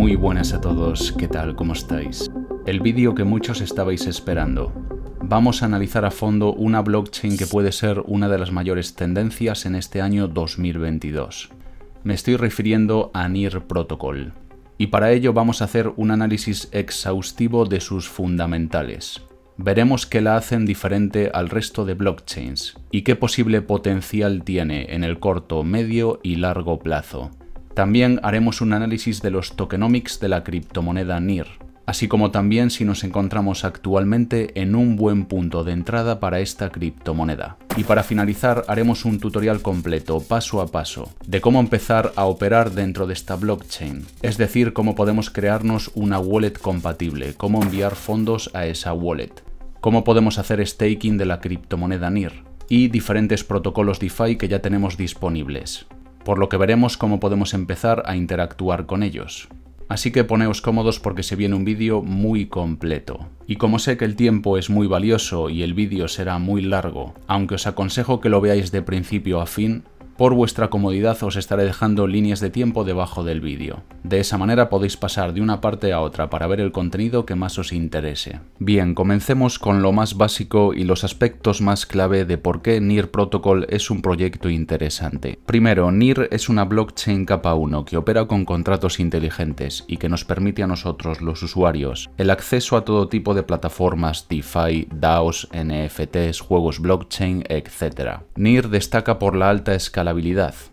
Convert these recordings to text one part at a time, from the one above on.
Muy buenas a todos, ¿qué tal? ¿Cómo estáis? El vídeo que muchos estabais esperando. Vamos a analizar a fondo una blockchain que puede ser una de las mayores tendencias en este año 2022. Me estoy refiriendo a NIR Protocol. Y para ello vamos a hacer un análisis exhaustivo de sus fundamentales. Veremos qué la hacen diferente al resto de blockchains y qué posible potencial tiene en el corto, medio y largo plazo. También haremos un análisis de los tokenomics de la criptomoneda NIR, así como también si nos encontramos actualmente en un buen punto de entrada para esta criptomoneda. Y para finalizar haremos un tutorial completo, paso a paso, de cómo empezar a operar dentro de esta blockchain, es decir, cómo podemos crearnos una wallet compatible, cómo enviar fondos a esa wallet, cómo podemos hacer staking de la criptomoneda NIR y diferentes protocolos DeFi que ya tenemos disponibles por lo que veremos cómo podemos empezar a interactuar con ellos. Así que poneos cómodos porque se viene un vídeo muy completo. Y como sé que el tiempo es muy valioso y el vídeo será muy largo, aunque os aconsejo que lo veáis de principio a fin, por vuestra comodidad os estaré dejando líneas de tiempo debajo del vídeo. De esa manera podéis pasar de una parte a otra para ver el contenido que más os interese. Bien, comencemos con lo más básico y los aspectos más clave de por qué NIR Protocol es un proyecto interesante. Primero, NIR es una blockchain capa 1 que opera con contratos inteligentes y que nos permite a nosotros, los usuarios, el acceso a todo tipo de plataformas DeFi, DAOs, NFTs, juegos blockchain, etc. NIR destaca por la alta escala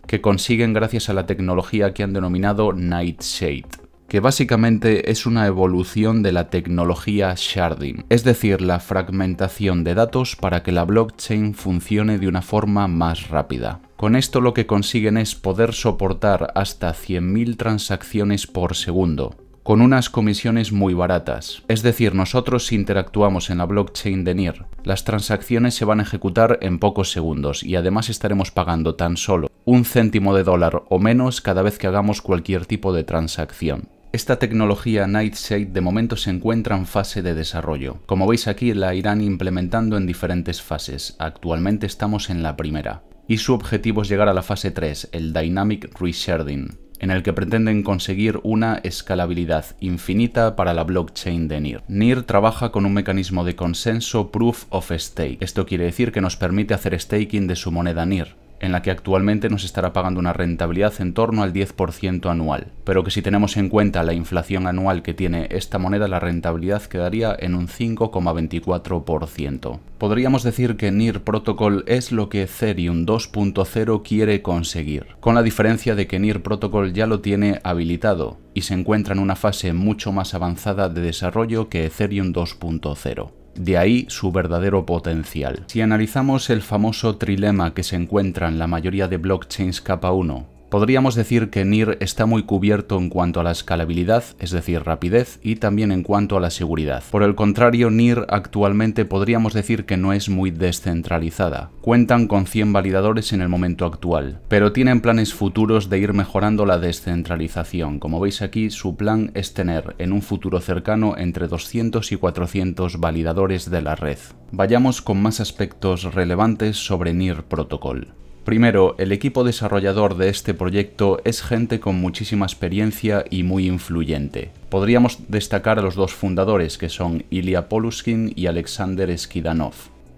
que consiguen gracias a la tecnología que han denominado Nightshade que básicamente es una evolución de la tecnología sharding, es decir, la fragmentación de datos para que la blockchain funcione de una forma más rápida. Con esto lo que consiguen es poder soportar hasta 100.000 transacciones por segundo, con unas comisiones muy baratas. Es decir, nosotros interactuamos en la blockchain de NIR, las transacciones se van a ejecutar en pocos segundos y además estaremos pagando tan solo un céntimo de dólar o menos cada vez que hagamos cualquier tipo de transacción. Esta tecnología Nightshade de momento se encuentra en fase de desarrollo. Como veis aquí la irán implementando en diferentes fases, actualmente estamos en la primera. Y su objetivo es llegar a la fase 3, el Dynamic Resharding, en el que pretenden conseguir una escalabilidad infinita para la blockchain de NIR. NIR trabaja con un mecanismo de consenso proof of stake. Esto quiere decir que nos permite hacer staking de su moneda NIR en la que actualmente nos estará pagando una rentabilidad en torno al 10% anual, pero que si tenemos en cuenta la inflación anual que tiene esta moneda, la rentabilidad quedaría en un 5,24%. Podríamos decir que NIR Protocol es lo que Ethereum 2.0 quiere conseguir, con la diferencia de que NIR Protocol ya lo tiene habilitado y se encuentra en una fase mucho más avanzada de desarrollo que Ethereum 2.0 de ahí su verdadero potencial. Si analizamos el famoso trilema que se encuentra en la mayoría de blockchains capa 1, Podríamos decir que NIR está muy cubierto en cuanto a la escalabilidad, es decir, rapidez, y también en cuanto a la seguridad. Por el contrario, NIR actualmente podríamos decir que no es muy descentralizada. Cuentan con 100 validadores en el momento actual, pero tienen planes futuros de ir mejorando la descentralización. Como veis aquí, su plan es tener en un futuro cercano entre 200 y 400 validadores de la red. Vayamos con más aspectos relevantes sobre NIR Protocol. Primero, el equipo desarrollador de este proyecto es gente con muchísima experiencia y muy influyente. Podríamos destacar a los dos fundadores, que son Ilya Poluskin y Alexander Skidanov.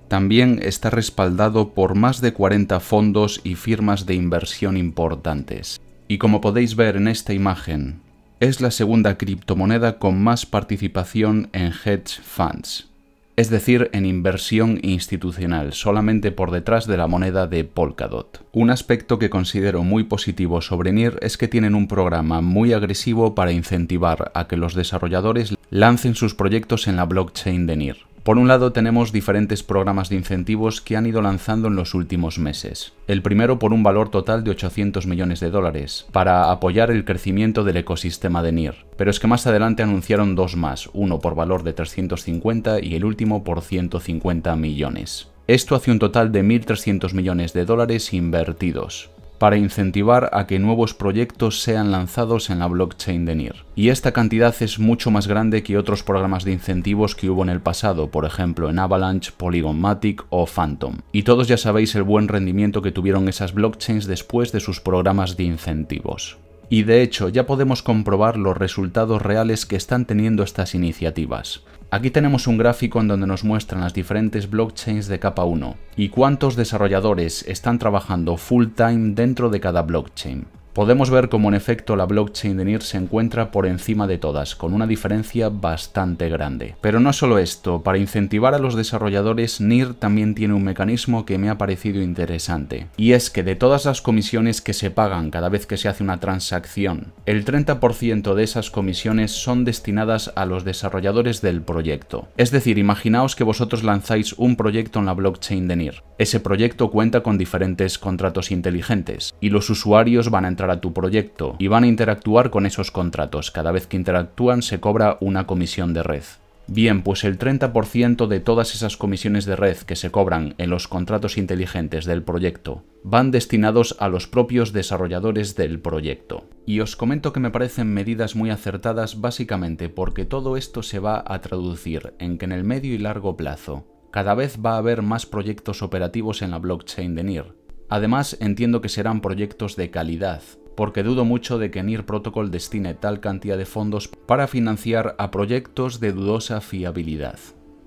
También está respaldado por más de 40 fondos y firmas de inversión importantes. Y como podéis ver en esta imagen, es la segunda criptomoneda con más participación en hedge funds es decir, en inversión institucional, solamente por detrás de la moneda de Polkadot. Un aspecto que considero muy positivo sobre NIR es que tienen un programa muy agresivo para incentivar a que los desarrolladores lancen sus proyectos en la blockchain de NIR. Por un lado tenemos diferentes programas de incentivos que han ido lanzando en los últimos meses. El primero por un valor total de 800 millones de dólares, para apoyar el crecimiento del ecosistema de NIR. Pero es que más adelante anunciaron dos más, uno por valor de 350 y el último por 150 millones. Esto hace un total de 1.300 millones de dólares invertidos para incentivar a que nuevos proyectos sean lanzados en la blockchain de NIR. Y esta cantidad es mucho más grande que otros programas de incentivos que hubo en el pasado, por ejemplo en Avalanche, Polygonmatic o Phantom. Y todos ya sabéis el buen rendimiento que tuvieron esas blockchains después de sus programas de incentivos. Y de hecho ya podemos comprobar los resultados reales que están teniendo estas iniciativas. Aquí tenemos un gráfico en donde nos muestran las diferentes blockchains de capa 1 y cuántos desarrolladores están trabajando full time dentro de cada blockchain. Podemos ver cómo en efecto la blockchain de NIR se encuentra por encima de todas, con una diferencia bastante grande. Pero no solo esto, para incentivar a los desarrolladores, NIR también tiene un mecanismo que me ha parecido interesante. Y es que de todas las comisiones que se pagan cada vez que se hace una transacción, el 30% de esas comisiones son destinadas a los desarrolladores del proyecto. Es decir, imaginaos que vosotros lanzáis un proyecto en la blockchain de NIR. Ese proyecto cuenta con diferentes contratos inteligentes, y los usuarios van a entrar tu proyecto y van a interactuar con esos contratos. Cada vez que interactúan se cobra una comisión de red. Bien, pues el 30% de todas esas comisiones de red que se cobran en los contratos inteligentes del proyecto van destinados a los propios desarrolladores del proyecto. Y os comento que me parecen medidas muy acertadas básicamente porque todo esto se va a traducir en que en el medio y largo plazo cada vez va a haber más proyectos operativos en la blockchain de NIR, Además, entiendo que serán proyectos de calidad, porque dudo mucho de que NIR Protocol destine tal cantidad de fondos para financiar a proyectos de dudosa fiabilidad.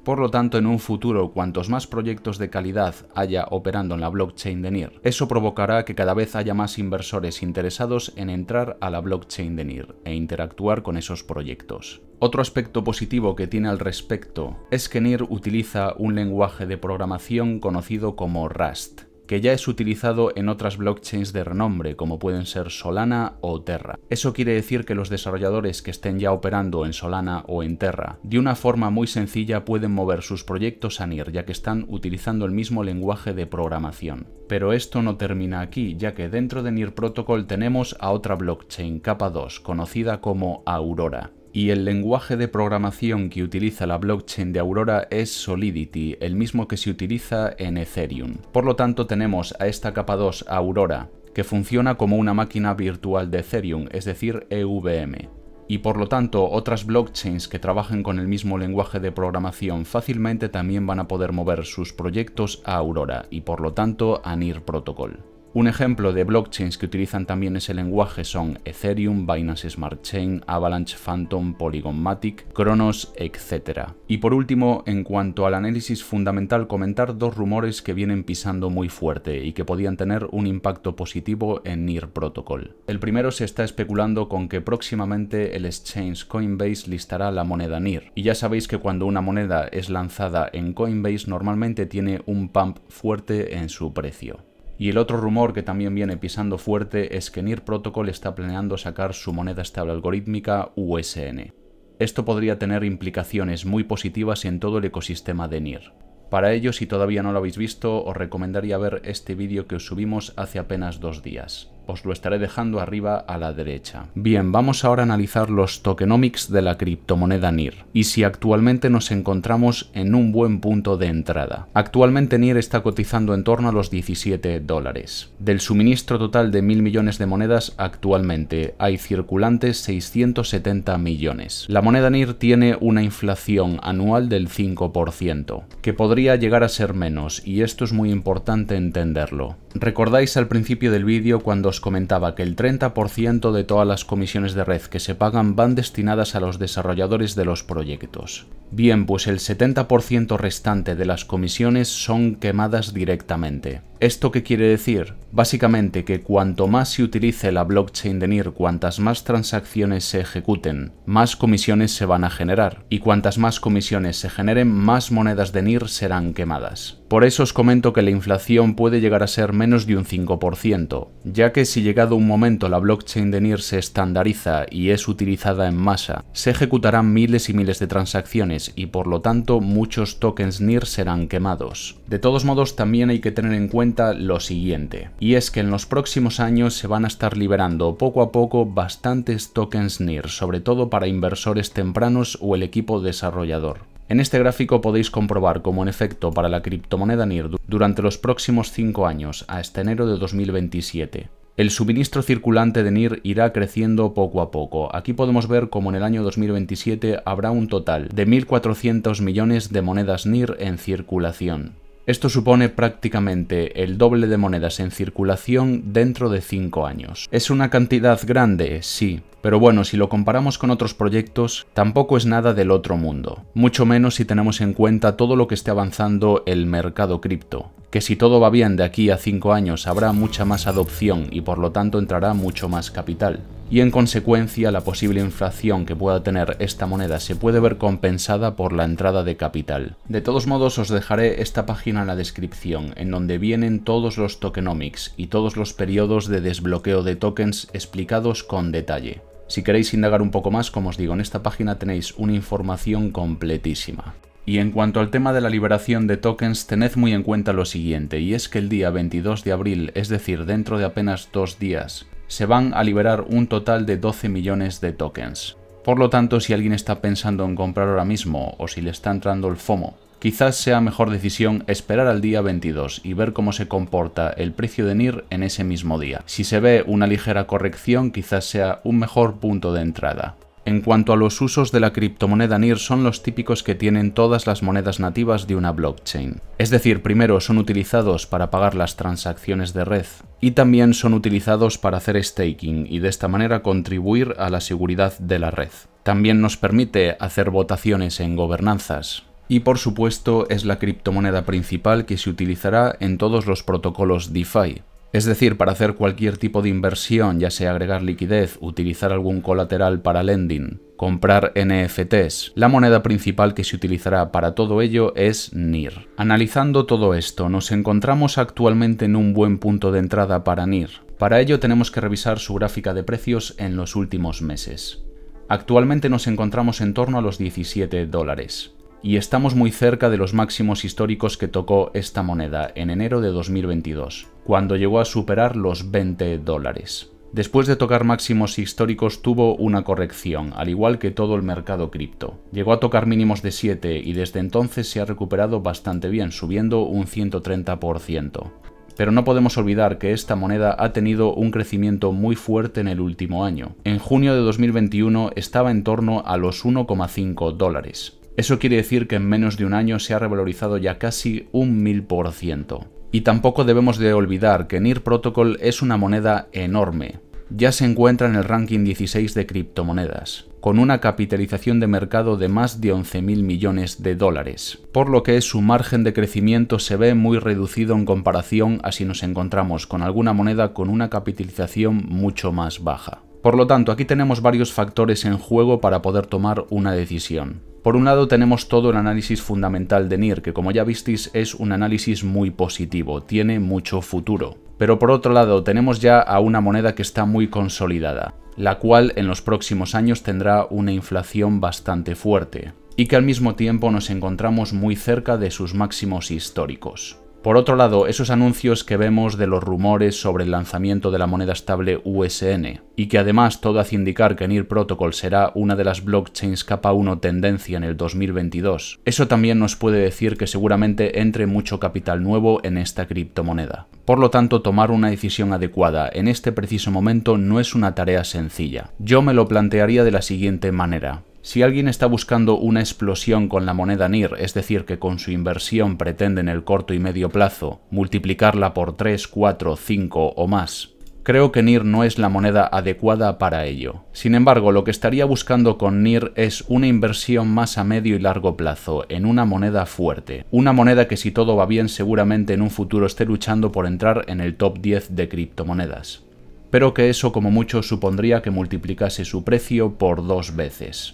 Por lo tanto, en un futuro, cuantos más proyectos de calidad haya operando en la blockchain de NIR, eso provocará que cada vez haya más inversores interesados en entrar a la blockchain de NIR e interactuar con esos proyectos. Otro aspecto positivo que tiene al respecto es que NIR utiliza un lenguaje de programación conocido como Rust que ya es utilizado en otras blockchains de renombre, como pueden ser Solana o Terra. Eso quiere decir que los desarrolladores que estén ya operando en Solana o en Terra, de una forma muy sencilla pueden mover sus proyectos a NIR, ya que están utilizando el mismo lenguaje de programación. Pero esto no termina aquí, ya que dentro de NIR Protocol tenemos a otra blockchain, capa 2, conocida como Aurora y el lenguaje de programación que utiliza la blockchain de Aurora es Solidity, el mismo que se utiliza en Ethereum. Por lo tanto, tenemos a esta capa 2 Aurora, que funciona como una máquina virtual de Ethereum, es decir, EVM. Y por lo tanto, otras blockchains que trabajen con el mismo lenguaje de programación fácilmente también van a poder mover sus proyectos a Aurora y por lo tanto a NIR Protocol. Un ejemplo de blockchains que utilizan también ese lenguaje son Ethereum, Binance Smart Chain, Avalanche, Phantom, Polygon Matic, Kronos, etc. Y por último, en cuanto al análisis fundamental, comentar dos rumores que vienen pisando muy fuerte y que podían tener un impacto positivo en NIR Protocol. El primero se está especulando con que próximamente el exchange Coinbase listará la moneda NIR. Y ya sabéis que cuando una moneda es lanzada en Coinbase normalmente tiene un pump fuerte en su precio. Y el otro rumor que también viene pisando fuerte es que NIR Protocol está planeando sacar su moneda estable algorítmica USN. Esto podría tener implicaciones muy positivas en todo el ecosistema de NIR. Para ello, si todavía no lo habéis visto, os recomendaría ver este vídeo que os subimos hace apenas dos días os lo estaré dejando arriba a la derecha. Bien, vamos ahora a analizar los tokenomics de la criptomoneda NIR y si actualmente nos encontramos en un buen punto de entrada. Actualmente NIR está cotizando en torno a los 17 dólares. Del suministro total de mil millones de monedas, actualmente hay circulantes 670 millones. La moneda NIR tiene una inflación anual del 5%, que podría llegar a ser menos y esto es muy importante entenderlo. Recordáis al principio del vídeo cuando os comentaba que el 30% de todas las comisiones de red que se pagan van destinadas a los desarrolladores de los proyectos. Bien, pues el 70% restante de las comisiones son quemadas directamente. ¿Esto qué quiere decir? Básicamente que cuanto más se utilice la blockchain de NIR, cuantas más transacciones se ejecuten, más comisiones se van a generar, y cuantas más comisiones se generen, más monedas de NIR serán quemadas. Por eso os comento que la inflación puede llegar a ser menos de un 5%, ya que si llegado un momento la blockchain de NIR se estandariza y es utilizada en masa, se ejecutarán miles y miles de transacciones y por lo tanto muchos tokens NIR serán quemados. De todos modos también hay que tener en cuenta lo siguiente, y es que en los próximos años se van a estar liberando poco a poco bastantes tokens NIR, sobre todo para inversores tempranos o el equipo desarrollador. En este gráfico podéis comprobar cómo en efecto para la criptomoneda NIR durante los próximos 5 años hasta enero de 2027 el suministro circulante de NIR irá creciendo poco a poco. Aquí podemos ver cómo en el año 2027 habrá un total de 1.400 millones de monedas NIR en circulación. Esto supone prácticamente el doble de monedas en circulación dentro de 5 años. Es una cantidad grande, sí, pero bueno, si lo comparamos con otros proyectos, tampoco es nada del otro mundo, mucho menos si tenemos en cuenta todo lo que esté avanzando el mercado cripto, que si todo va bien de aquí a 5 años habrá mucha más adopción y por lo tanto entrará mucho más capital y en consecuencia la posible inflación que pueda tener esta moneda se puede ver compensada por la entrada de capital. De todos modos os dejaré esta página en la descripción en donde vienen todos los tokenomics y todos los periodos de desbloqueo de tokens explicados con detalle. Si queréis indagar un poco más, como os digo, en esta página tenéis una información completísima. Y en cuanto al tema de la liberación de tokens, tened muy en cuenta lo siguiente, y es que el día 22 de abril, es decir, dentro de apenas dos días, se van a liberar un total de 12 millones de tokens. Por lo tanto, si alguien está pensando en comprar ahora mismo o si le está entrando el FOMO, quizás sea mejor decisión esperar al día 22 y ver cómo se comporta el precio de NIR en ese mismo día. Si se ve una ligera corrección, quizás sea un mejor punto de entrada. En cuanto a los usos de la criptomoneda NIR son los típicos que tienen todas las monedas nativas de una blockchain. Es decir, primero son utilizados para pagar las transacciones de red y también son utilizados para hacer staking y de esta manera contribuir a la seguridad de la red. También nos permite hacer votaciones en gobernanzas, y por supuesto es la criptomoneda principal que se utilizará en todos los protocolos DeFi, es decir, para hacer cualquier tipo de inversión, ya sea agregar liquidez, utilizar algún colateral para lending, comprar NFTs, la moneda principal que se utilizará para todo ello es NIR. Analizando todo esto, nos encontramos actualmente en un buen punto de entrada para NIR. Para ello tenemos que revisar su gráfica de precios en los últimos meses. Actualmente nos encontramos en torno a los 17 dólares y estamos muy cerca de los máximos históricos que tocó esta moneda en enero de 2022 cuando llegó a superar los 20 dólares. Después de tocar máximos históricos tuvo una corrección, al igual que todo el mercado cripto. Llegó a tocar mínimos de 7 y desde entonces se ha recuperado bastante bien, subiendo un 130%. Pero no podemos olvidar que esta moneda ha tenido un crecimiento muy fuerte en el último año. En junio de 2021 estaba en torno a los 1,5 dólares. Eso quiere decir que en menos de un año se ha revalorizado ya casi un 1000%. Y tampoco debemos de olvidar que NIR Protocol es una moneda enorme. Ya se encuentra en el ranking 16 de criptomonedas, con una capitalización de mercado de más de 11.000 millones de dólares, por lo que su margen de crecimiento se ve muy reducido en comparación a si nos encontramos con alguna moneda con una capitalización mucho más baja. Por lo tanto, aquí tenemos varios factores en juego para poder tomar una decisión. Por un lado tenemos todo el análisis fundamental de NIR, que como ya visteis es un análisis muy positivo, tiene mucho futuro. Pero por otro lado tenemos ya a una moneda que está muy consolidada, la cual en los próximos años tendrá una inflación bastante fuerte, y que al mismo tiempo nos encontramos muy cerca de sus máximos históricos. Por otro lado, esos anuncios que vemos de los rumores sobre el lanzamiento de la moneda estable USN, y que además todo hace indicar que NIR Protocol será una de las blockchains capa 1 tendencia en el 2022, eso también nos puede decir que seguramente entre mucho capital nuevo en esta criptomoneda. Por lo tanto, tomar una decisión adecuada en este preciso momento no es una tarea sencilla. Yo me lo plantearía de la siguiente manera. Si alguien está buscando una explosión con la moneda NIR, es decir, que con su inversión pretende en el corto y medio plazo multiplicarla por 3, 4, 5 o más, creo que NIR no es la moneda adecuada para ello. Sin embargo, lo que estaría buscando con NIR es una inversión más a medio y largo plazo, en una moneda fuerte. Una moneda que si todo va bien seguramente en un futuro esté luchando por entrar en el top 10 de criptomonedas pero que eso como mucho supondría que multiplicase su precio por dos veces.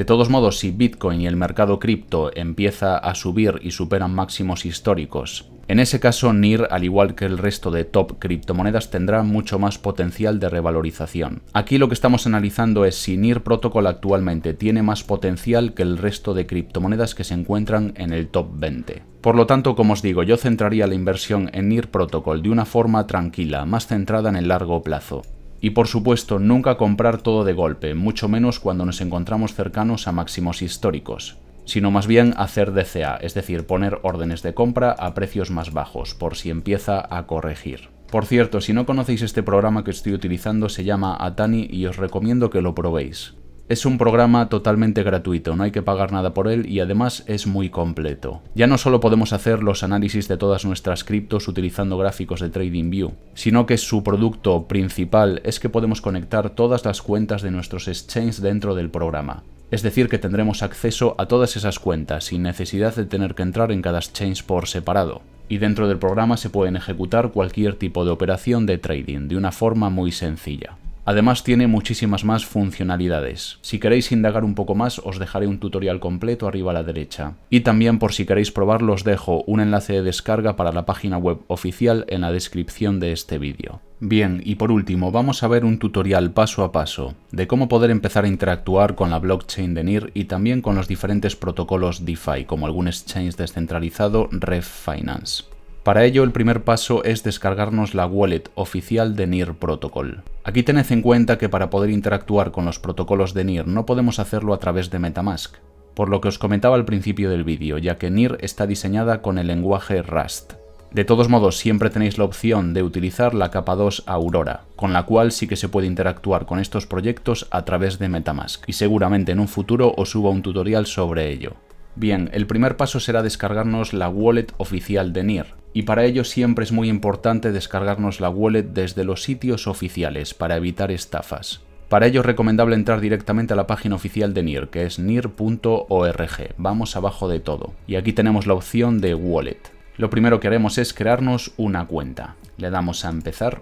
De todos modos, si Bitcoin y el mercado cripto empieza a subir y superan máximos históricos, en ese caso NIR, al igual que el resto de top criptomonedas, tendrá mucho más potencial de revalorización. Aquí lo que estamos analizando es si NIR Protocol actualmente tiene más potencial que el resto de criptomonedas que se encuentran en el top 20. Por lo tanto, como os digo, yo centraría la inversión en NIR Protocol de una forma tranquila, más centrada en el largo plazo. Y por supuesto, nunca comprar todo de golpe, mucho menos cuando nos encontramos cercanos a máximos históricos, sino más bien hacer DCA, es decir, poner órdenes de compra a precios más bajos, por si empieza a corregir. Por cierto, si no conocéis este programa que estoy utilizando, se llama Atani y os recomiendo que lo probéis. Es un programa totalmente gratuito, no hay que pagar nada por él y además es muy completo. Ya no solo podemos hacer los análisis de todas nuestras criptos utilizando gráficos de TradingView, sino que su producto principal es que podemos conectar todas las cuentas de nuestros exchanges dentro del programa. Es decir, que tendremos acceso a todas esas cuentas sin necesidad de tener que entrar en cada exchange por separado. Y dentro del programa se pueden ejecutar cualquier tipo de operación de trading de una forma muy sencilla. Además tiene muchísimas más funcionalidades. Si queréis indagar un poco más os dejaré un tutorial completo arriba a la derecha. Y también por si queréis probarlo os dejo un enlace de descarga para la página web oficial en la descripción de este vídeo. Bien, y por último vamos a ver un tutorial paso a paso de cómo poder empezar a interactuar con la blockchain de NIR y también con los diferentes protocolos DeFi como algún exchange descentralizado, Refinance. Para ello, el primer paso es descargarnos la wallet oficial de NIR Protocol. Aquí tened en cuenta que para poder interactuar con los protocolos de NIR no podemos hacerlo a través de Metamask, por lo que os comentaba al principio del vídeo, ya que NIR está diseñada con el lenguaje Rust. De todos modos, siempre tenéis la opción de utilizar la capa 2 Aurora, con la cual sí que se puede interactuar con estos proyectos a través de Metamask, y seguramente en un futuro os suba un tutorial sobre ello. Bien, el primer paso será descargarnos la wallet oficial de NIR, y para ello siempre es muy importante descargarnos la wallet desde los sitios oficiales para evitar estafas. Para ello es recomendable entrar directamente a la página oficial de NIR, que es nir.org. Vamos abajo de todo y aquí tenemos la opción de wallet. Lo primero que haremos es crearnos una cuenta. Le damos a empezar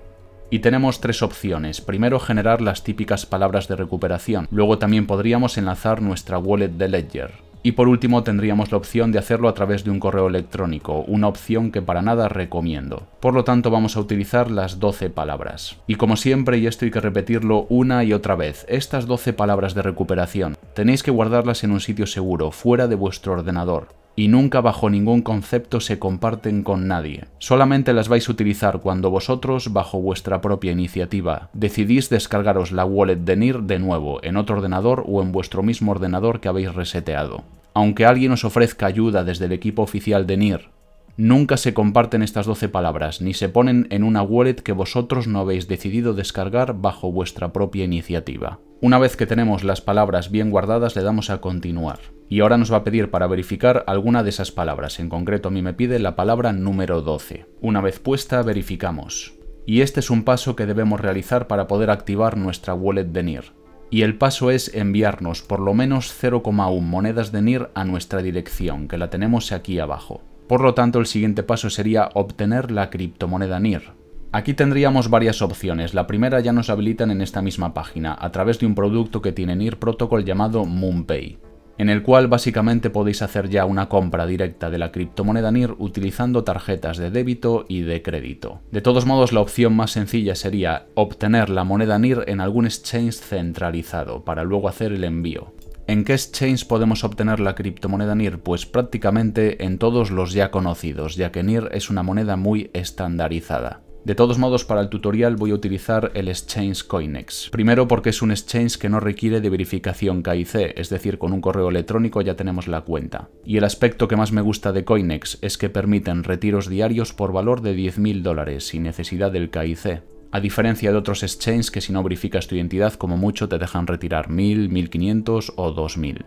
y tenemos tres opciones. Primero, generar las típicas palabras de recuperación. Luego también podríamos enlazar nuestra wallet de Ledger. Y por último tendríamos la opción de hacerlo a través de un correo electrónico, una opción que para nada recomiendo. Por lo tanto vamos a utilizar las 12 palabras. Y como siempre, y esto hay que repetirlo una y otra vez, estas 12 palabras de recuperación tenéis que guardarlas en un sitio seguro, fuera de vuestro ordenador y nunca bajo ningún concepto se comparten con nadie. Solamente las vais a utilizar cuando vosotros, bajo vuestra propia iniciativa, decidís descargaros la wallet de NIR de nuevo, en otro ordenador o en vuestro mismo ordenador que habéis reseteado aunque alguien os ofrezca ayuda desde el equipo oficial de NIR, nunca se comparten estas 12 palabras, ni se ponen en una wallet que vosotros no habéis decidido descargar bajo vuestra propia iniciativa. Una vez que tenemos las palabras bien guardadas le damos a continuar. Y ahora nos va a pedir para verificar alguna de esas palabras, en concreto a mí me pide la palabra número 12. Una vez puesta, verificamos. Y este es un paso que debemos realizar para poder activar nuestra wallet de NIR y el paso es enviarnos por lo menos 0,1 monedas de NIR a nuestra dirección, que la tenemos aquí abajo. Por lo tanto, el siguiente paso sería obtener la criptomoneda NIR. Aquí tendríamos varias opciones, la primera ya nos habilitan en esta misma página, a través de un producto que tiene NIR Protocol llamado MoonPay en el cual básicamente podéis hacer ya una compra directa de la criptomoneda NIR utilizando tarjetas de débito y de crédito. De todos modos, la opción más sencilla sería obtener la moneda NIR en algún exchange centralizado para luego hacer el envío. ¿En qué exchange podemos obtener la criptomoneda NIR? Pues prácticamente en todos los ya conocidos, ya que NIR es una moneda muy estandarizada. De todos modos, para el tutorial voy a utilizar el exchange Coinex. Primero porque es un exchange que no requiere de verificación KIC, es decir, con un correo electrónico ya tenemos la cuenta. Y el aspecto que más me gusta de Coinex es que permiten retiros diarios por valor de 10.000 dólares sin necesidad del KIC. A diferencia de otros exchanges que si no verificas tu identidad como mucho te dejan retirar 1.000, 1.500 o 2.000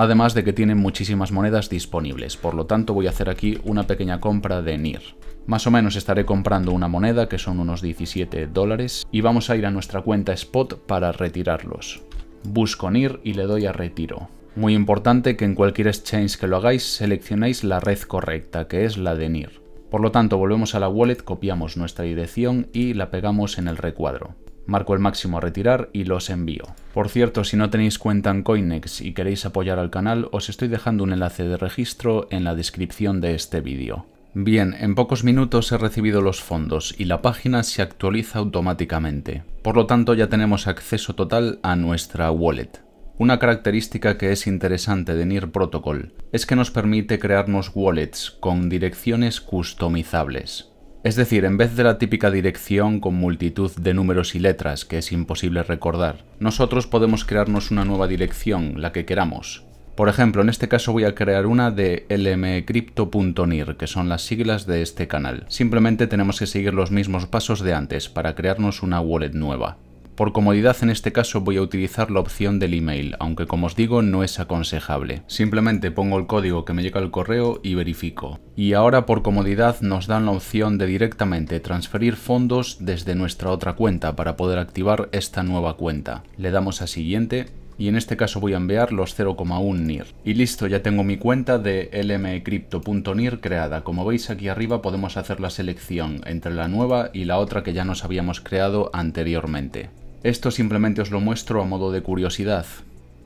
además de que tienen muchísimas monedas disponibles, por lo tanto voy a hacer aquí una pequeña compra de NIR. Más o menos estaré comprando una moneda que son unos 17 dólares y vamos a ir a nuestra cuenta spot para retirarlos. Busco NIR y le doy a retiro. Muy importante que en cualquier exchange que lo hagáis seleccionéis la red correcta, que es la de NIR. Por lo tanto volvemos a la wallet, copiamos nuestra dirección y la pegamos en el recuadro. Marco el máximo a retirar y los envío. Por cierto, si no tenéis cuenta en Coinex y queréis apoyar al canal, os estoy dejando un enlace de registro en la descripción de este vídeo. Bien, en pocos minutos he recibido los fondos y la página se actualiza automáticamente. Por lo tanto, ya tenemos acceso total a nuestra wallet. Una característica que es interesante de NIR Protocol es que nos permite crearnos wallets con direcciones customizables. Es decir, en vez de la típica dirección con multitud de números y letras que es imposible recordar, nosotros podemos crearnos una nueva dirección, la que queramos. Por ejemplo, en este caso voy a crear una de lmcrypto.nir, que son las siglas de este canal. Simplemente tenemos que seguir los mismos pasos de antes para crearnos una wallet nueva. Por comodidad en este caso voy a utilizar la opción del email, aunque como os digo no es aconsejable. Simplemente pongo el código que me llega al correo y verifico. Y ahora por comodidad nos dan la opción de directamente transferir fondos desde nuestra otra cuenta para poder activar esta nueva cuenta. Le damos a siguiente y en este caso voy a enviar los 0,1 NIR. Y listo, ya tengo mi cuenta de lmcrypto.nir creada. Como veis aquí arriba podemos hacer la selección entre la nueva y la otra que ya nos habíamos creado anteriormente. Esto simplemente os lo muestro a modo de curiosidad,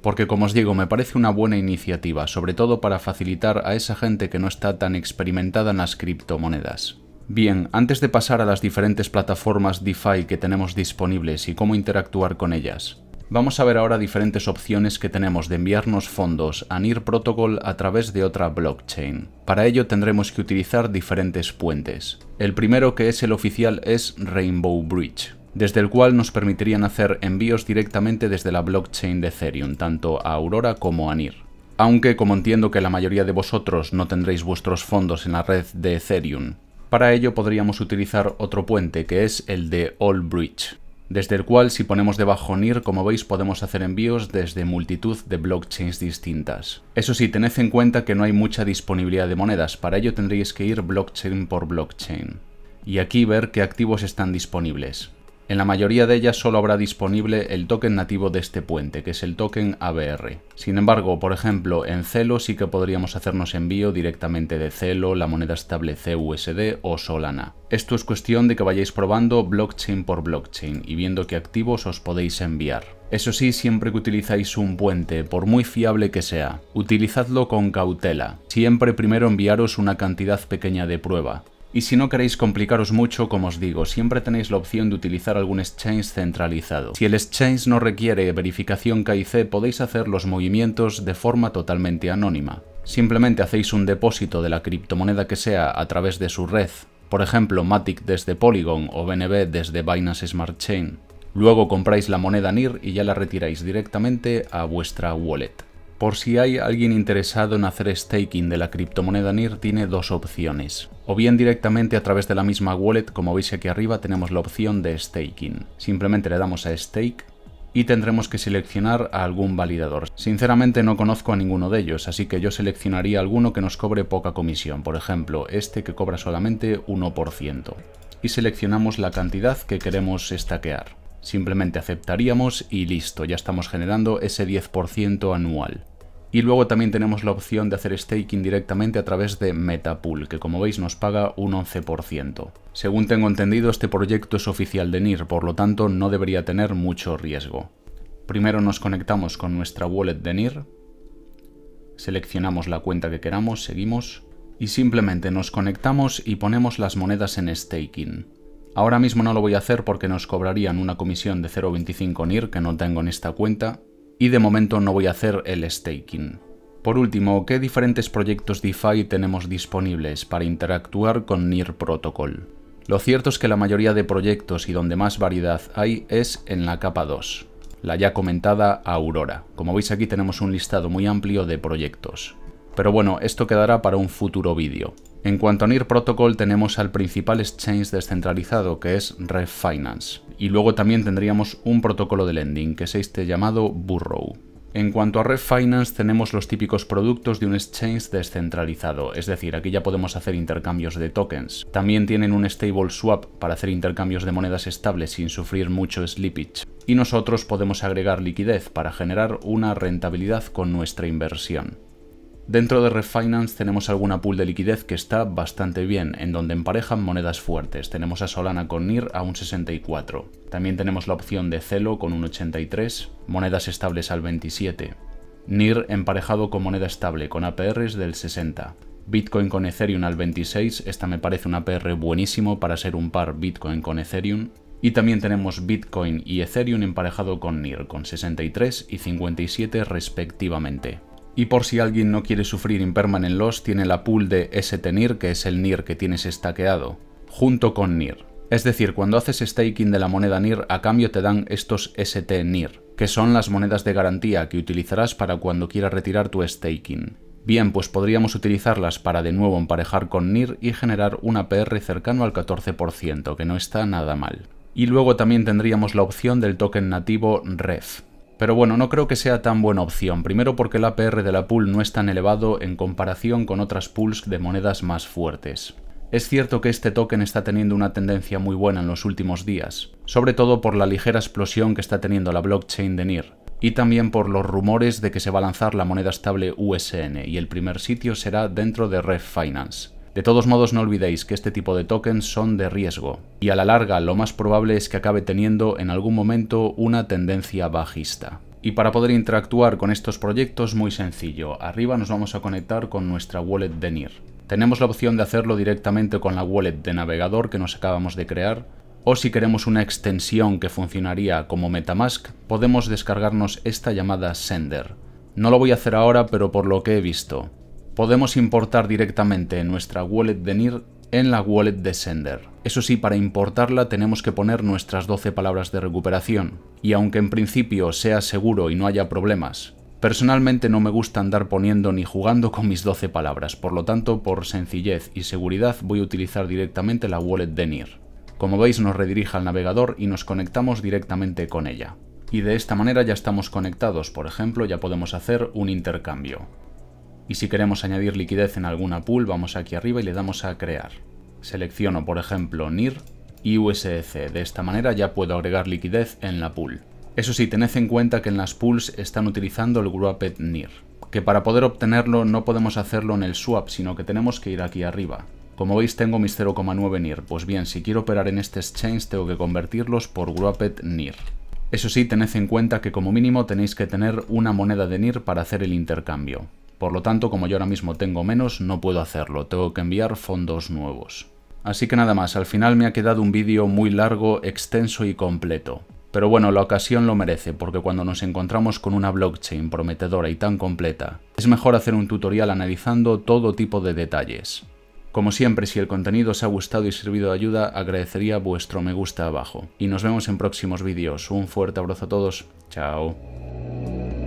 porque como os digo, me parece una buena iniciativa, sobre todo para facilitar a esa gente que no está tan experimentada en las criptomonedas. Bien, antes de pasar a las diferentes plataformas DeFi que tenemos disponibles y cómo interactuar con ellas, vamos a ver ahora diferentes opciones que tenemos de enviarnos fondos a NIR Protocol a través de otra blockchain. Para ello tendremos que utilizar diferentes puentes. El primero que es el oficial es Rainbow Bridge desde el cual nos permitirían hacer envíos directamente desde la blockchain de Ethereum, tanto a Aurora como a NIR. Aunque como entiendo que la mayoría de vosotros no tendréis vuestros fondos en la red de Ethereum, para ello podríamos utilizar otro puente que es el de AllBridge. Bridge, desde el cual si ponemos debajo NIR, como veis, podemos hacer envíos desde multitud de blockchains distintas. Eso sí, tened en cuenta que no hay mucha disponibilidad de monedas, para ello tendréis que ir blockchain por blockchain. Y aquí ver qué activos están disponibles. En la mayoría de ellas solo habrá disponible el token nativo de este puente, que es el token ABR. Sin embargo, por ejemplo, en Celo sí que podríamos hacernos envío directamente de Celo, la moneda estable CUSD o Solana. Esto es cuestión de que vayáis probando blockchain por blockchain y viendo qué activos os podéis enviar. Eso sí, siempre que utilizáis un puente, por muy fiable que sea, utilizadlo con cautela. Siempre primero enviaros una cantidad pequeña de prueba. Y si no queréis complicaros mucho, como os digo, siempre tenéis la opción de utilizar algún exchange centralizado. Si el exchange no requiere verificación KIC, podéis hacer los movimientos de forma totalmente anónima. Simplemente hacéis un depósito de la criptomoneda que sea a través de su red, por ejemplo Matic desde Polygon o BNB desde Binance Smart Chain. Luego compráis la moneda NIR y ya la retiráis directamente a vuestra wallet. Por si hay alguien interesado en hacer staking de la criptomoneda NIR, tiene dos opciones. O bien directamente a través de la misma wallet, como veis aquí arriba tenemos la opción de staking. Simplemente le damos a stake y tendremos que seleccionar a algún validador. Sinceramente no conozco a ninguno de ellos, así que yo seleccionaría alguno que nos cobre poca comisión, por ejemplo, este que cobra solamente 1%. Y seleccionamos la cantidad que queremos estaquear. Simplemente aceptaríamos y listo, ya estamos generando ese 10% anual. Y luego también tenemos la opción de hacer staking directamente a través de Metapool, que como veis nos paga un 11%. Según tengo entendido, este proyecto es oficial de NIR, por lo tanto no debería tener mucho riesgo. Primero nos conectamos con nuestra wallet de NIR, seleccionamos la cuenta que queramos, seguimos y simplemente nos conectamos y ponemos las monedas en staking. Ahora mismo no lo voy a hacer porque nos cobrarían una comisión de 0.25 NIR que no tengo en esta cuenta y de momento no voy a hacer el staking. Por último, ¿qué diferentes proyectos DeFi tenemos disponibles para interactuar con NIR Protocol? Lo cierto es que la mayoría de proyectos y donde más variedad hay es en la capa 2, la ya comentada Aurora. Como veis aquí tenemos un listado muy amplio de proyectos. Pero bueno, esto quedará para un futuro vídeo. En cuanto a NIR Protocol tenemos al principal exchange descentralizado que es Refinance. y luego también tendríamos un protocolo de lending que es este llamado Burrow. En cuanto a Refinance, tenemos los típicos productos de un exchange descentralizado, es decir, aquí ya podemos hacer intercambios de tokens. También tienen un stable swap para hacer intercambios de monedas estables sin sufrir mucho slippage. Y nosotros podemos agregar liquidez para generar una rentabilidad con nuestra inversión. Dentro de Refinance tenemos alguna pool de liquidez que está bastante bien, en donde emparejan monedas fuertes. Tenemos a Solana con NIR a un 64. También tenemos la opción de Celo con un 83, monedas estables al 27. NIR emparejado con moneda estable, con APRs del 60. Bitcoin con Ethereum al 26, esta me parece un APR buenísimo para ser un par Bitcoin con Ethereum. Y también tenemos Bitcoin y Ethereum emparejado con NIR, con 63 y 57 respectivamente. Y por si alguien no quiere sufrir impermanent loss, tiene la pool de stNIR, que es el NIR que tienes estaqueado, junto con NIR. Es decir, cuando haces staking de la moneda NIR, a cambio te dan estos stNIR, que son las monedas de garantía que utilizarás para cuando quieras retirar tu staking. Bien, pues podríamos utilizarlas para de nuevo emparejar con NIR y generar un APR cercano al 14%, que no está nada mal. Y luego también tendríamos la opción del token nativo REF, pero bueno, no creo que sea tan buena opción, primero porque el APR de la pool no es tan elevado en comparación con otras pools de monedas más fuertes. Es cierto que este token está teniendo una tendencia muy buena en los últimos días, sobre todo por la ligera explosión que está teniendo la blockchain de NIR, y también por los rumores de que se va a lanzar la moneda estable USN y el primer sitio será dentro de Refinance. Finance. De todos modos, no olvidéis que este tipo de tokens son de riesgo, y a la larga lo más probable es que acabe teniendo en algún momento una tendencia bajista. Y para poder interactuar con estos proyectos, muy sencillo. Arriba nos vamos a conectar con nuestra wallet de NIR. Tenemos la opción de hacerlo directamente con la wallet de navegador que nos acabamos de crear, o si queremos una extensión que funcionaría como Metamask, podemos descargarnos esta llamada Sender. No lo voy a hacer ahora, pero por lo que he visto, Podemos importar directamente nuestra wallet de NIR en la wallet de Sender. Eso sí, para importarla tenemos que poner nuestras 12 palabras de recuperación, y aunque en principio sea seguro y no haya problemas, personalmente no me gusta andar poniendo ni jugando con mis 12 palabras, por lo tanto, por sencillez y seguridad voy a utilizar directamente la wallet de NIR. Como veis nos redirige al navegador y nos conectamos directamente con ella. Y de esta manera ya estamos conectados, por ejemplo, ya podemos hacer un intercambio. Y si queremos añadir liquidez en alguna pool, vamos aquí arriba y le damos a crear. Selecciono, por ejemplo, NIR y USDC. E de esta manera ya puedo agregar liquidez en la pool. Eso sí, tened en cuenta que en las pools están utilizando el Gruapet NIR, que para poder obtenerlo no podemos hacerlo en el swap, sino que tenemos que ir aquí arriba. Como veis tengo mis 0,9 NIR, pues bien, si quiero operar en este exchange tengo que convertirlos por Gruapet NIR. Eso sí, tened en cuenta que como mínimo tenéis que tener una moneda de NIR para hacer el intercambio. Por lo tanto, como yo ahora mismo tengo menos, no puedo hacerlo, tengo que enviar fondos nuevos. Así que nada más, al final me ha quedado un vídeo muy largo, extenso y completo. Pero bueno, la ocasión lo merece, porque cuando nos encontramos con una blockchain prometedora y tan completa, es mejor hacer un tutorial analizando todo tipo de detalles. Como siempre, si el contenido os ha gustado y servido de ayuda, agradecería vuestro me gusta abajo. Y nos vemos en próximos vídeos. Un fuerte abrazo a todos. Chao.